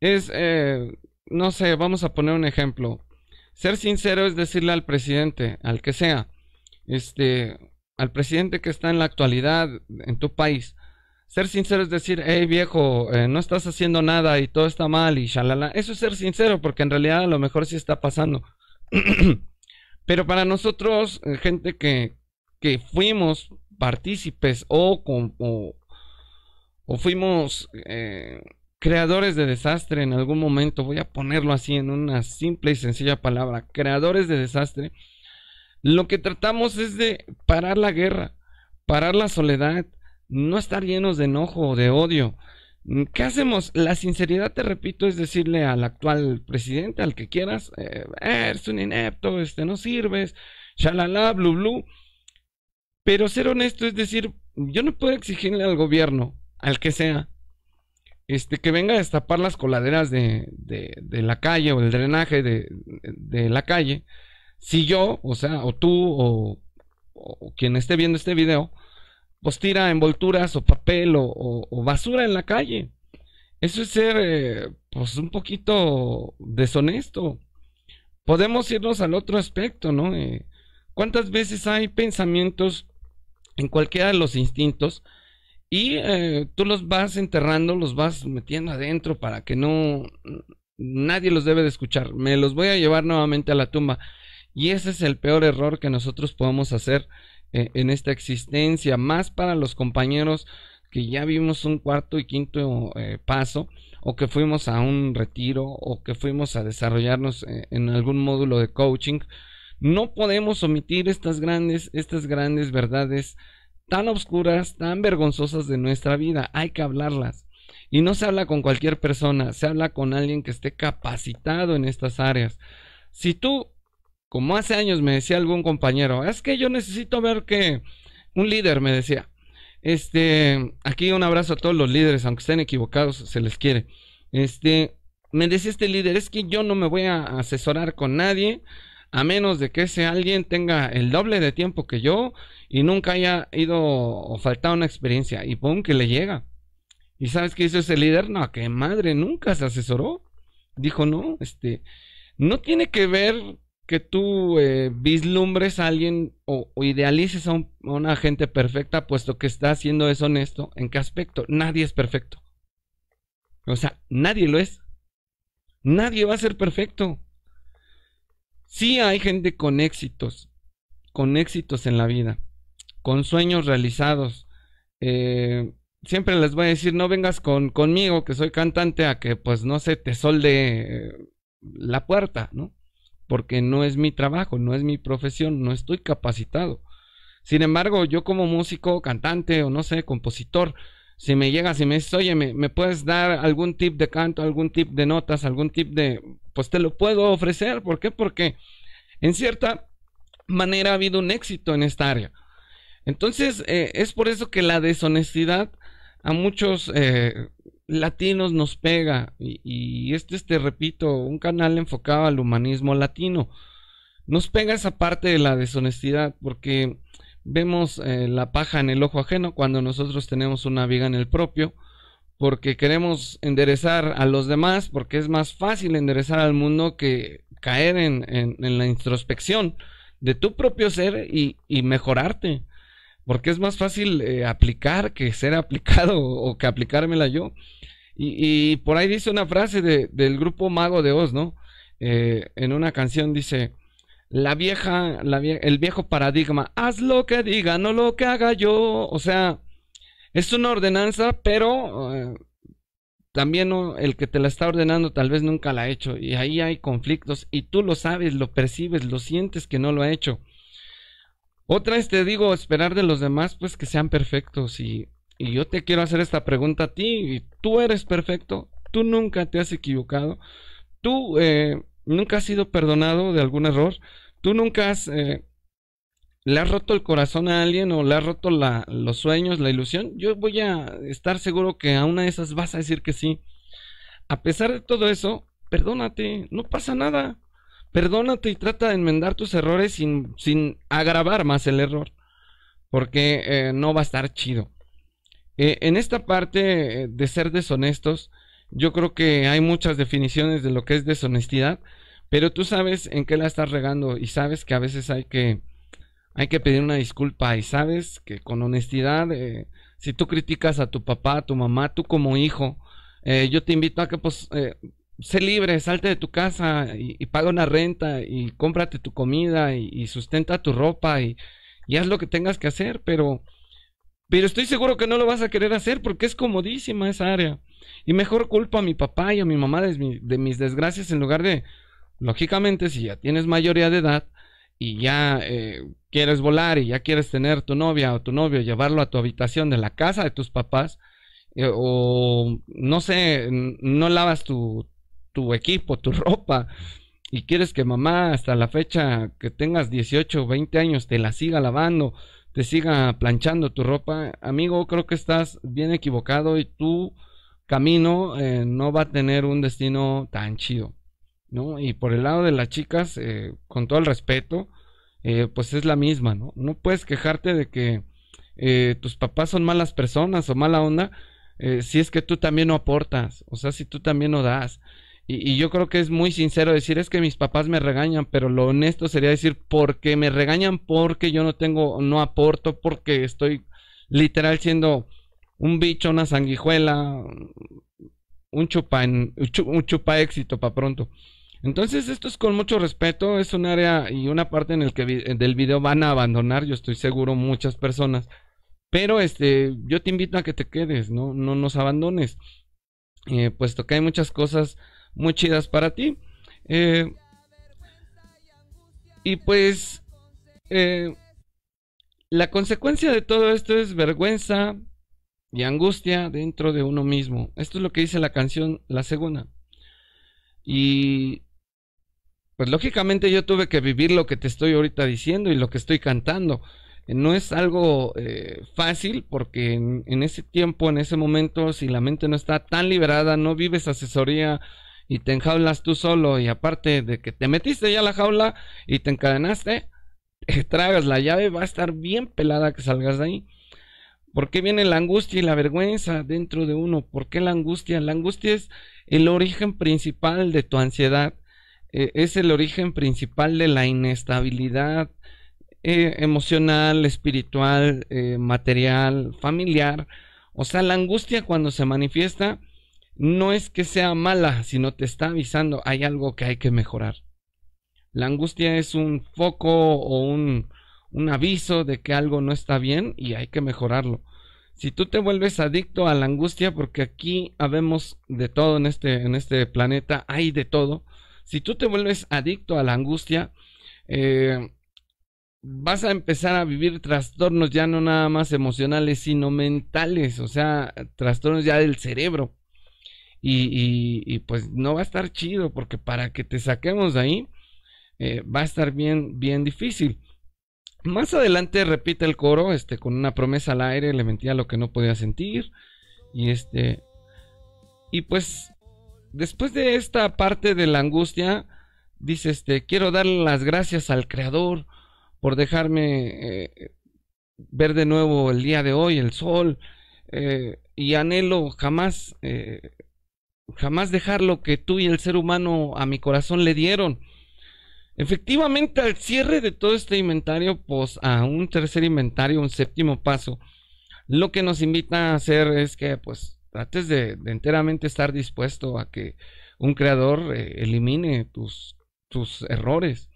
es, eh, no sé, vamos a poner un ejemplo. Ser sincero es decirle al presidente, al que sea, este, al presidente que está en la actualidad en tu país, ser sincero es decir, hey viejo, eh, no estás haciendo nada y todo está mal y shalala. Eso es ser sincero, porque en realidad a lo mejor sí está pasando. (clears throat) Pero para nosotros, eh, gente que, fuimos partícipes o, o, fuimos eh, creadores de desastre en algún momento, voy a ponerlo así en una simple y sencilla palabra, creadores de desastre, lo que tratamos es de parar la guerra, parar la soledad, no estar llenos de enojo o de odio. Mm, ¿Qué hacemos? La sinceridad, te repito, es decirle al actual presidente, al que quieras, eh, eres un inepto, este, no sirves, shalala, blu blu. Pero ser honesto es decir, yo no puedo exigirle al gobierno, al que sea, este, que venga a destapar las coladeras de, de, la calle o el drenaje de, de, la calle, si yo, o sea, o tú, o quien esté viendo este video, pues tira envolturas o papel o, basura en la calle. Eso es ser eh, pues un poquito deshonesto. Podemos irnos al otro aspecto, ¿no? Eh, ¿Cuántas veces hay pensamientos en cualquiera de los instintos y eh, tú los vas enterrando, los vas metiendo adentro para que no nadie los debe de escuchar. Me los voy a llevar nuevamente a la tumba. Y ese es el peor error que nosotros podemos hacer eh, en esta existencia, más para los compañeros que ya vimos un cuarto y quinto eh, paso, o que fuimos a un retiro, o que fuimos a desarrollarnos eh, en algún módulo de coaching, no podemos omitir estas grandes, estas grandes verdades tan obscuras, tan vergonzosas de nuestra vida. Hay que hablarlas. Y no se habla con cualquier persona, se habla con alguien que esté capacitado en estas áreas. Si tú como hace años me decía algún compañero, es que yo necesito ver que un líder me decía, este, aquí un abrazo a todos los líderes, aunque estén equivocados, se les quiere. Este, me decía este líder, es que yo no me voy a asesorar con nadie, a menos de que ese alguien tenga el doble de tiempo que yo y nunca haya ido o faltado una experiencia. Y pum, que le llega. ¿Y sabes qué hizo ese líder? No, que madre, nunca se asesoró. Dijo, no, este, no tiene que ver que tú eh, vislumbres a alguien o, idealices a, una gente perfecta, puesto que está haciendo deshonesto. ¿En qué aspecto? Nadie es perfecto. O sea, nadie lo es. Nadie va a ser perfecto. Sí hay gente con éxitos, con éxitos en la vida, con sueños realizados. Eh, siempre les voy a decir, no vengas conmigo, que soy cantante, a que pues no se te solde eh, la puerta, ¿no? porque no es mi trabajo, no es mi profesión, no estoy capacitado. Sin embargo, yo como músico, cantante o no sé, compositor, si me llega, si me dices, oye, ¿me, puedes dar algún tip de canto, algún tip de notas, algún tip de... Pues te lo puedo ofrecer. ¿Por qué? Porque en cierta manera ha habido un éxito en esta área. Entonces, eh, es por eso que la deshonestidad a muchos eh, latinos nos pega y, este es, te repito, un canal enfocado al humanismo latino. Nos pega esa parte de la deshonestidad porque vemos eh, la paja en el ojo ajeno cuando nosotros tenemos una viga en el propio, porque queremos enderezar a los demás, porque es más fácil enderezar al mundo que caer en, la introspección de tu propio ser y mejorarte porque es más fácil eh, aplicar que ser (laughs) aplicado o, que aplicármela yo. Y, por ahí dice una frase del grupo Mago de Oz, ¿no? Eh, en una canción dice, la vieja, el viejo paradigma, haz lo que diga, no lo que haga yo. O sea, es una ordenanza, pero eh, también el que te la está ordenando tal vez nunca la ha hecho. Y ahí hay conflictos y tú lo sabes, lo percibes, lo sientes que no lo ha hecho. Otra es, te digo, esperar de los demás, pues que sean perfectos. Y, yo te quiero hacer esta pregunta a ti. Y tú eres perfecto, tú nunca te has equivocado, tú eh, nunca has sido perdonado de algún error, tú nunca has... Eh, le has roto el corazón a alguien o le has roto los sueños, la ilusión, yo voy a estar seguro que a una de esas vas a decir que sí. A pesar de todo eso, perdónate, no pasa nada perdónate y trata de enmendar tus errores sin, agravar más el error, porque eh, no va a estar chido. Eh, en esta parte eh, de ser deshonestos, yo creo que hay muchas definiciones de lo que es deshonestidad, pero tú sabes en qué la estás regando y sabes que a veces hay que, hay que pedir una disculpa y sabes que con honestidad, si tú criticas a tu papá, a tu mamá, tú como hijo, yo te invito a que pues, sé libre, salte de tu casa y, paga una renta y cómprate tu comida y, sustenta tu ropa y, haz lo que tengas que hacer, pero, pero estoy seguro que no lo vas a querer hacer porque es comodísima esa área. Y mejor culpa a mi papá y a mi mamá de, mis desgracias en lugar de, lógicamente, si ya tienes mayoría de edad y ya eh, quieres volar y ya quieres tener tu novia o tu novio, llevarlo a tu habitación de la casa de tus papás, eh, o no sé, no lavas tu, tu equipo, tu (laughs) ropa, y quieres que mamá hasta la fecha que tengas 18 o 20 años te la siga lavando, te siga planchando tu ropa, amigo, creo que estás bien equivocado y tu camino eh, no va a tener un destino tan chido. ¿no? Y por el lado de las chicas, eh, con todo el respeto, eh, pues es la misma, ¿no? No puedes quejarte de que tus papás son malas personas o mala onda, si es que tú también no aportas, o sea, si tú también no das. Y, yo creo que es muy sincero decir, es que mis papás me regañan, pero lo honesto sería decir, porque me regañan porque yo no tengo, no aporto, porque estoy literal siendo un bicho, una sanguijuela, un chupa, un chupa éxito para pronto. Entonces esto es con mucho respeto, es un área y una parte en el que del video van a abandonar, yo estoy seguro muchas personas, pero este yo te invito a que te quedes, no no nos abandones. Eh, puesto que hay muchas cosas muy chidas para ti. Eh, y pues eh, la consecuencia de todo esto es vergüenza y angustia dentro de uno mismo. Esto es lo que dice la canción, la segunda. Y pues lógicamente yo tuve que vivir lo que te estoy ahorita diciendo y lo que estoy cantando. Eh, no es algo fácil porque en, en, ese tiempo, en ese momento, si la mente no está tan liberada, no vives asesoría y te enjaulas tú solo y aparte de que te metiste ya la jaula y te encadenaste, (laughs) eh, tragas la llave, va a estar bien pelada que salgas de ahí. ¿Por qué viene la angustia y la vergüenza dentro de uno? ¿Por qué la angustia? La angustia es el origen principal de tu ansiedad, eh, es el origen principal de la inestabilidad eh, emocional, espiritual, material, familiar. O sea, la angustia cuando se manifiesta no es que sea mala, sino te está avisando, hay algo que hay que mejorar. La angustia es un foco o un, aviso de que algo no está bien y hay que mejorarlo. Si tú te vuelves adicto a la angustia, porque aquí habemos de todo en este, en este planeta, hay de todo. Si tú te vuelves adicto a la angustia, eh, vas a empezar a vivir trastornos ya no nada más emocionales, sino mentales, o sea, trastornos ya del cerebro. Y, pues no va a estar chido porque para que te saquemos de ahí eh, va a estar bien, bien difícil. Más adelante repite el coro, este, con una promesa al aire, le mentía lo que no podía sentir. Y este. Y pues. Después de esta parte de la angustia. Dice este. Quiero dar las gracias al creador. por dejarme. Eh, ver de nuevo el día de hoy, el sol. Eh, y anhelo jamás jamás dejar lo que tú y el ser humano a mi corazón le dieron. Efectivamente, al cierre de todo este inventario, pues a un tercer inventario, un séptimo paso, lo que nos invita a hacer es que pues trates de, enteramente estar dispuesto a que un creador eh, elimine tus, tus errores.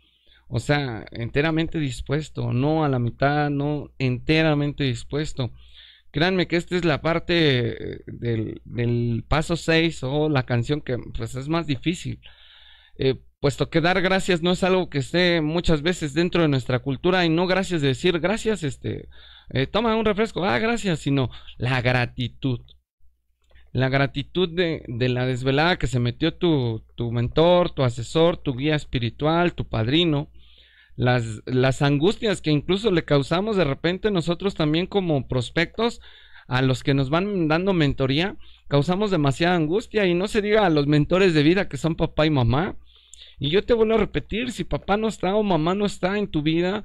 O sea, enteramente dispuesto, no a la mitad, no enteramente dispuesto. Créanme que esta es la parte eh, del, paso 6 o la canción que pues, es más difícil, eh, puesto que dar gracias no es algo que esté muchas veces dentro de nuestra cultura y no gracias de decir gracias, este, eh, toma un refresco, ah, gracias, sino la gratitud. La gratitud de, de la desvelada que se metió tu, tu mentor, tu asesor, tu guía espiritual, tu padrino las, las angustias que incluso le causamos de repente nosotros también como prospectos a los que nos van dando mentoría, causamos demasiada angustia y no se diga a los mentores de vida que son papá y mamá. Y yo te vuelvo a repetir, si papá no está o mamá no está en tu vida,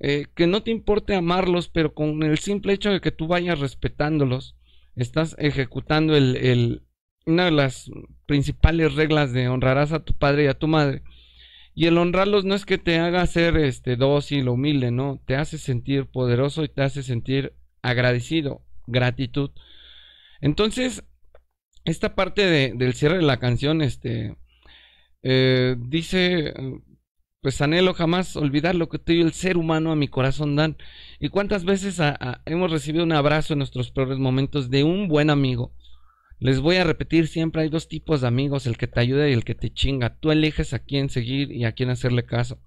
eh, que no te importe amarlos, pero con el simple hecho de que tú vayas respetándolos, estás ejecutando el, el, una de las principales reglas de honrarás a tu padre y a tu madre y el honrarlos no es que te haga ser este, dócil o humilde, no, te hace sentir poderoso y te hace sentir agradecido, gratitud. Entonces, esta parte del cierre de la canción, este, eh, dice, pues anhelo jamás olvidar lo que te el ser humano a mi corazón dan. Y cuántas veces hemos recibido un abrazo en nuestros peores momentos de un buen amigo les voy a repetir, siempre hay dos tipos de amigos, el que te ayuda y el que te chinga. Tú eliges a quién seguir y a quién hacerle caso.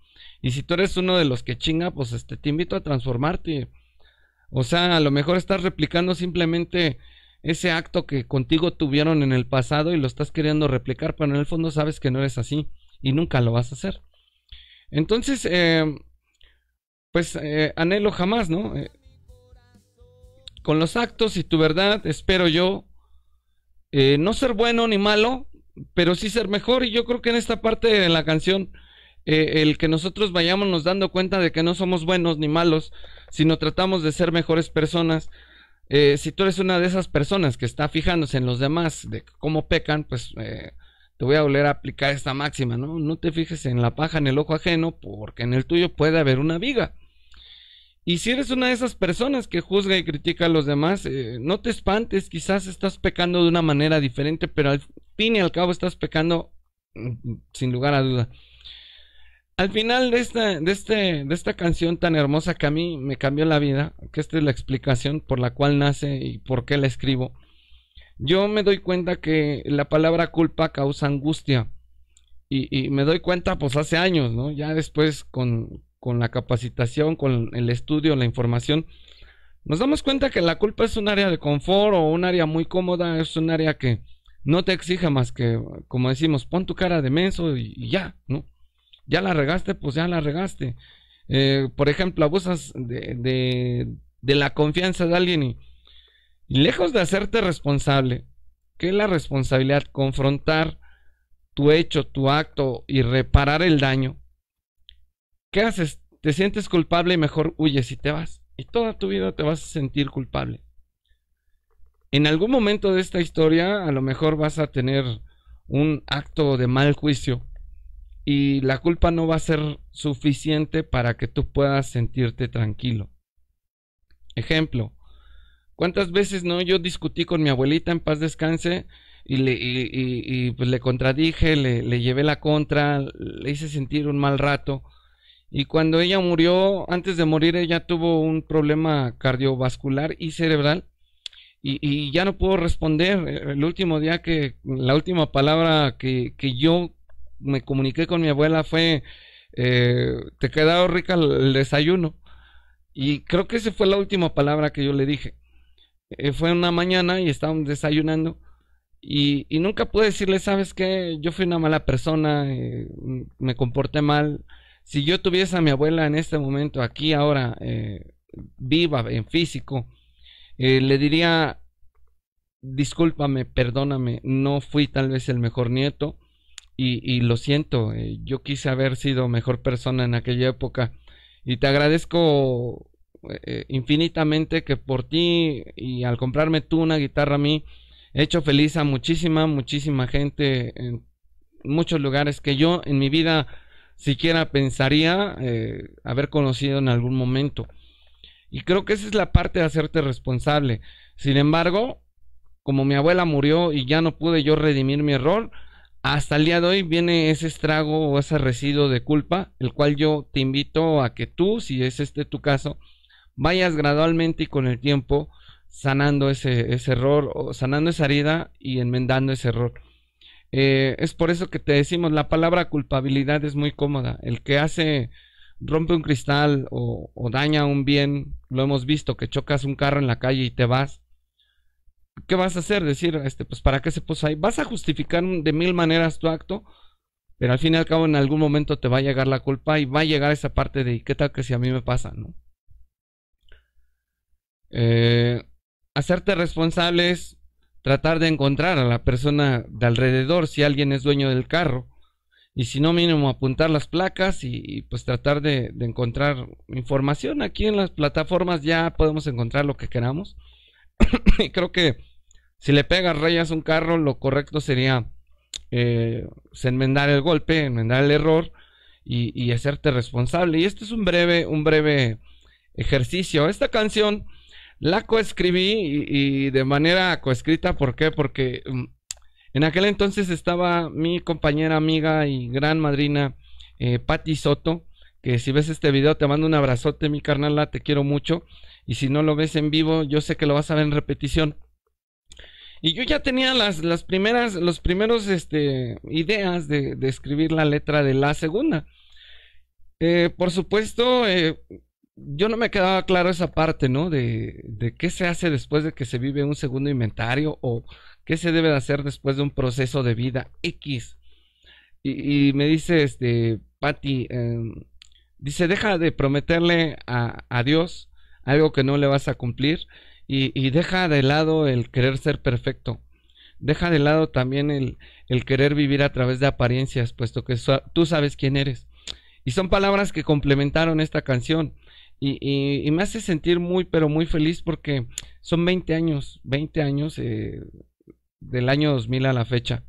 Y si tú eres uno de los que chinga, pues este, te invito a transformarte. O sea, a lo mejor estás replicando simplemente ese acto que contigo tuvieron en el pasado y lo estás queriendo replicar, pero en el fondo sabes que no eres así y nunca lo vas a hacer. Entonces, eh, pues eh, anhelo jamás, ¿no? Eh, con los actos y tu verdad, espero yo eh, no ser bueno ni malo, pero sí ser mejor. Y yo creo que en esta parte de la canción, eh, el que nosotros vayamos nos dando cuenta de que no somos buenos ni malos, sino tratamos de ser mejores personas. Eh, si tú eres una de esas personas que está fijándose en los demás, de cómo pecan, pues te voy a volver a aplicar esta máxima, ¿no? No te fijes en la paja en el ojo ajeno, porque en el tuyo puede haber una viga. Y si eres una de esas personas que juzga y critica a los demás, eh, no te espantes, quizás estás pecando de una manera diferente, pero al fin y al cabo estás pecando mm, sin lugar a duda. Al final de esta, de, este, de esta canción tan hermosa que a mí me cambió la vida, que esta es la explicación por la cual nace y por qué la escribo, yo me doy cuenta que la palabra culpa causa angustia. Y, y me doy cuenta pues hace años, ¿no? Ya después con, con la capacitación, con el estudio, la información, nos damos cuenta que la culpa es un área de confort o un área muy cómoda, es un área que no te exige más que, como decimos, pon tu cara de menso y, ya, ¿no? Ya la regaste, pues ya la regaste. Eh, por ejemplo, abusas de, la confianza de alguien y, y lejos de hacerte responsable, que es la responsabilidad? Confrontar tu hecho, tu acto y reparar el daño, ¿Qué haces? Te sientes culpable y mejor huyes y te vas. Y toda tu vida te vas a sentir culpable. En algún momento de esta historia a lo mejor vas a tener un acto de mal juicio y la culpa no va a ser suficiente para que tú puedas sentirte tranquilo. Ejemplo, ¿cuántas veces no yo discutí con mi abuelita en paz descanse y le, pues, contradije, le llevé la contra, le hice sentir un mal rato? Y cuando ella murió, antes de morir, ella tuvo un problema cardiovascular y cerebral. Y, ya no pudo responder. El último día que, la última palabra que, que yo me comuniqué con mi abuela fue, eh, te quedado rica el desayuno. Y creo que esa fue la última palabra que yo le dije. Eh, fue una mañana y estábamos desayunando. Y, nunca pude decirle, sabes que yo fui una mala persona, eh, me comporté mal, si yo tuviese a mi abuela en este momento, aquí ahora, eh, viva, en físico, eh, le diría, discúlpame, perdóname, no fui tal vez el mejor nieto y, lo siento, eh, yo quise haber sido mejor persona en aquella época y te agradezco infinitamente que por ti y al comprarme tú una guitarra a mí, he hecho feliz a muchísima, muchísima gente en muchos lugares que yo en mi vida siquiera pensaría eh, haber conocido en algún momento. Y creo que esa es la parte de hacerte responsable. Sin embargo, como mi abuela murió y ya no pude yo redimir mi error, hasta el día de hoy viene ese estrago o ese residuo de culpa, el cual yo te invito a que tú, si es este tu caso, vayas gradualmente y con el tiempo sanando ese, ese error, o sanando esa herida y enmendando ese error. Eh, es por eso que te decimos, la palabra culpabilidad es muy cómoda. El que hace, rompe un cristal o, daña un bien, lo hemos visto, que chocas un carro en la calle y te vas. ¿Qué vas a hacer? Decir, este, pues, ¿para qué se puso ahí? Vas a justificar de mil maneras tu acto, pero al fin y al cabo en algún momento te va a llegar la culpa y va a llegar esa parte de, ¿qué tal que si a mí me pasa? ¿no? Eh, hacerte responsables tratar de encontrar a la persona de alrededor si alguien es dueño del carro. Y si no, mínimo apuntar las placas y, pues tratar de, encontrar información. Aquí en las plataformas ya podemos encontrar lo que queramos. (coughs) y creo que si le pegas rayas un carro, lo correcto sería eh, pues, enmendar el golpe, enmendar el error y, y, hacerte responsable. Y este es un breve, un breve ejercicio. Esta canción la coescribí y, de manera coescrita, ¿por qué? Porque mm, en aquel entonces estaba mi compañera, amiga y gran madrina, eh, Patti Soto, que si ves este video te mando un abrazote, mi la te quiero mucho. Y si no lo ves en vivo, yo sé que lo vas a ver en repetición. Y yo ya tenía las, las primeras, los primeros este, ideas de, escribir la letra de la segunda. Eh, por supuesto, eh, yo no me quedaba claro esa parte, ¿no? De, de, qué se hace después de que se vive un segundo inventario o qué se debe de hacer después de un proceso de vida X. Y, me dice, este, Patti em, dice, deja de prometerle a, Dios algo que no le vas a cumplir y, deja de lado el querer ser perfecto. Deja de lado también el, el querer vivir a través de apariencias, puesto que tú sabes quién eres. Y son palabras que complementaron esta canción. Y, me hace sentir muy, pero muy feliz porque son 20 años, 20 años eh, del año 2000 a la fecha.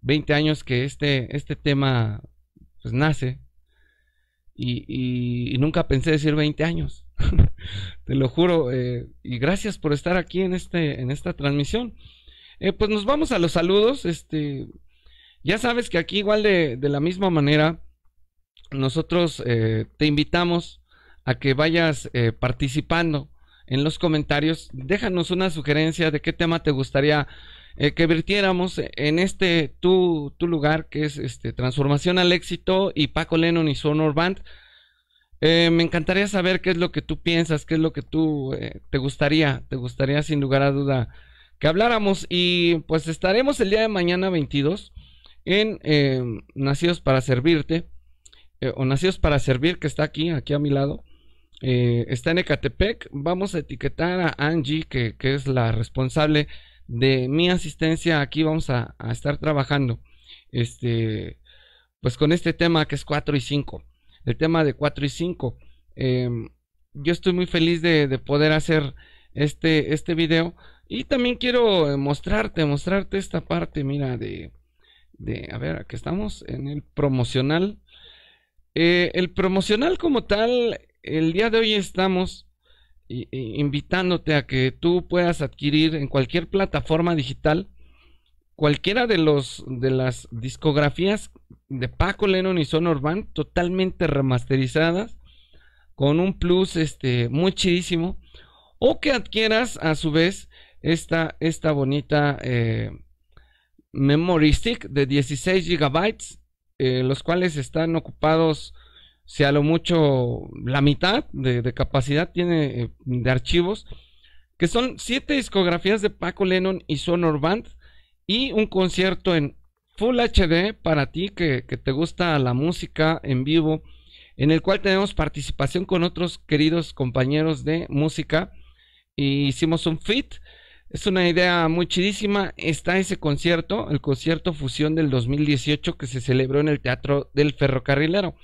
20 años que este, este tema pues, nace. Y, nunca pensé decir 20 años. (laughs) Te lo juro. Eh, y gracias por estar aquí en, este, en esta transmisión. Eh, pues nos vamos a los saludos. Este, ya sabes que aquí igual de, de la misma manera, nosotros te invitamos a que vayas eh, participando en los comentarios. Déjanos una sugerencia de qué tema te gustaría eh, que vertiéramos en este tu, lugar, que es este, Transformación al Éxito y Paco Lennon y Sonor Band. Eh, me encantaría saber qué es lo que tú piensas, qué es lo que tú te gustaría, te gustaría sin lugar a duda que habláramos. Y pues estaremos el día de mañana 22 en Nacidos para Servirte, o Nacidos para Servir, que está aquí, aquí a mi lado. Eh, está en Ecatepec. Vamos a etiquetar a Angie, que, es la responsable de mi asistencia. Aquí vamos a, estar trabajando. Este, pues con este tema que es 4 y 5. El tema de 4 y 5. Em, yo estoy muy feliz de, poder hacer este, este video. Y también quiero eh, mostrarte, mostrarte esta parte, mira, de. de a ver, aquí estamos en el promocional. Eh, el promocional como tal el día de hoy estamos invitándote a que tú puedas adquirir en cualquier plataforma digital cualquiera de los de las discografías de Paco Lennon y Sonorban totalmente remasterizadas con un plus este muy chidísimo o que adquieras a su vez esta, esta bonita eh, memory stick de 16 gigabytes eh, los cuales están ocupados sea, lo mucho la mitad de, capacidad tiene eh, de archivos, que son siete discografías de Paco Lennon y Sonor Band y un concierto en Full HD para ti que, te gusta la música en vivo, en el cual tenemos participación con otros queridos compañeros de música y hicimos un fit. Es una idea muy chidísima. Está ese concierto, el concierto Fusión del 2018 que se celebró en el Teatro del Ferrocarrilero.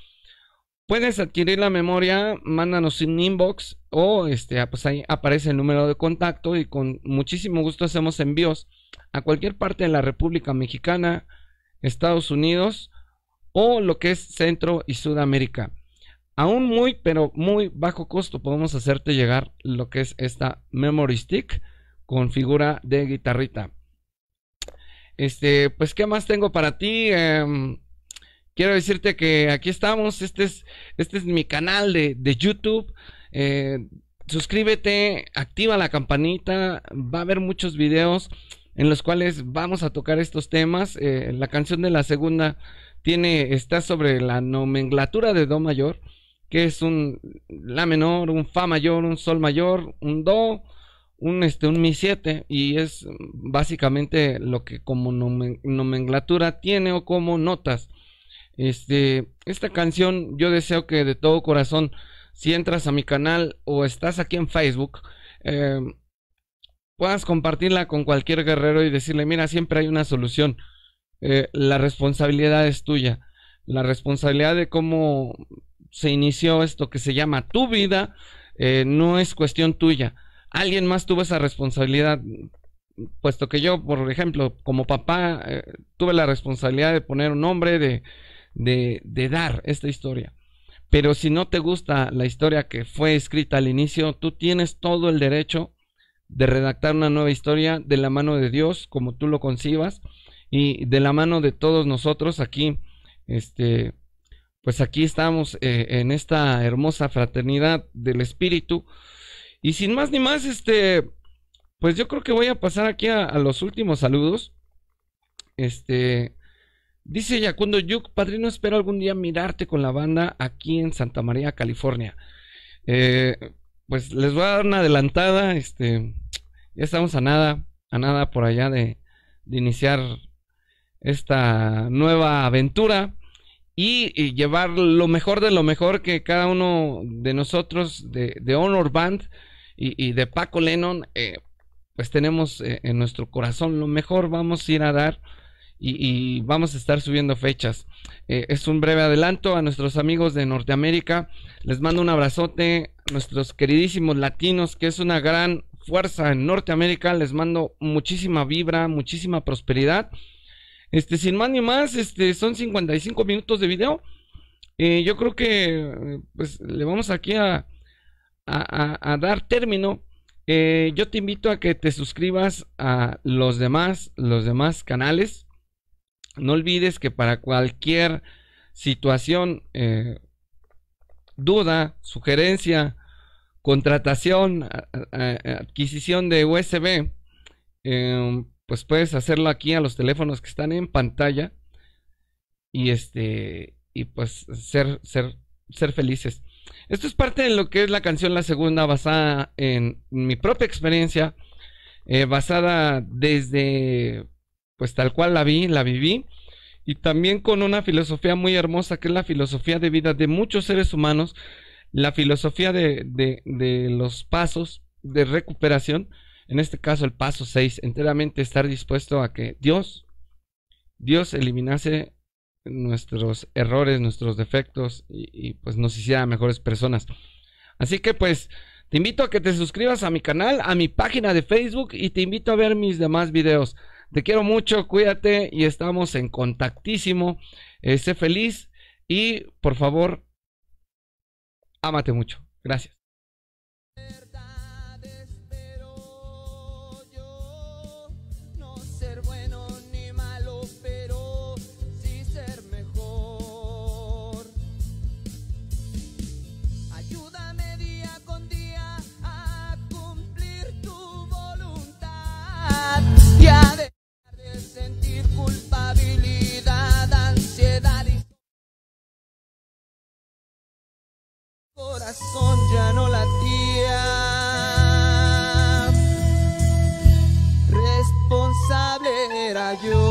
Puedes adquirir la memoria, mándanos un inbox o este, ah, pues ahí aparece el número de contacto y con muchísimo gusto hacemos envíos a cualquier parte de la República Mexicana, Estados Unidos o lo que es Centro y Sudamérica. Aún muy, pero muy bajo costo podemos hacerte llegar lo que es esta Memory Stick con figura de guitarrita. Este, pues, ¿qué más tengo para ti? Em, quiero decirte que aquí estamos. Este es, este es mi canal de, YouTube. Eh, suscríbete, activa la campanita. Va a haber muchos videos en los cuales vamos a tocar estos temas. Eh, la canción de la segunda tiene, está sobre la nomenclatura de Do mayor, que es un La menor, un Fa mayor, un Sol mayor, un Do, un, este, un Mi 7, y es básicamente lo que como nomenclatura tiene o como notas. Este, esta canción yo deseo que de todo corazón, si entras a mi canal o estás aquí en Facebook, em, puedas compartirla con cualquier guerrero y decirle, mira, siempre hay una solución. Eh, la responsabilidad es tuya. La responsabilidad de cómo se inició esto que se llama tu vida eh, no es cuestión tuya. Alguien más tuvo esa responsabilidad puesto que yo, por ejemplo, como papá, eh, tuve la responsabilidad de poner un nombre, de de, dar esta historia. Pero si no te gusta la historia que fue escrita al inicio, tú tienes todo el derecho de redactar una nueva historia de la mano de Dios, como tú lo concibas, y de la mano de todos nosotros aquí, este, pues aquí estamos eh, en esta hermosa fraternidad del Espíritu. Y sin más ni más, este, pues yo creo que voy a pasar aquí a, a los últimos saludos. Este, Dice Yacundo Yuk, padrino, espero algún día mirarte con la banda aquí en Santa María, California. Eh, pues les voy a dar una adelantada, este, ya estamos a nada, a nada por allá de, iniciar esta nueva aventura y, llevar lo mejor de lo mejor que cada uno de nosotros de, Honor Band y, de Paco Lennon, eh, pues tenemos eh, en nuestro corazón lo mejor, vamos a ir a dar y, vamos a estar subiendo fechas. Eh, es un breve adelanto a nuestros amigos de Norteamérica. Les mando un abrazote, nuestros queridísimos latinos, que es una gran fuerza en Norteamérica. Les mando muchísima vibra, muchísima prosperidad. Este, sin más ni más, este, son 55 minutos de video. Eh, yo creo que eh, pues le vamos aquí a, a, dar término. yo te invito a que te suscribas a los demás, los demás canales. No olvides que para cualquier situación, eh, duda, sugerencia, contratación, adquisición de USB, em, pues puedes hacerlo aquí a los teléfonos que están en pantalla y este y pues ser ser ser felices. Esto es parte de lo que es la canción La Segunda, basada en mi propia experiencia, eh, basada desde pues tal cual la vi, la viví, y también con una filosofía muy hermosa que es la filosofía de vida de muchos seres humanos, la filosofía de, de, los pasos de recuperación, en este caso el paso 6, enteramente estar dispuesto a que Dios, Dios eliminase nuestros errores, nuestros defectos y, y, pues nos hiciera mejores personas. Así que pues te invito a que te suscribas a mi canal, a mi página de Facebook y te invito a ver mis demás videos. Te quiero mucho, cuídate y estamos en contactísimo. Eh, sé feliz y por favor, ámate mucho. Gracias. son ya no la tía Responsable era yo.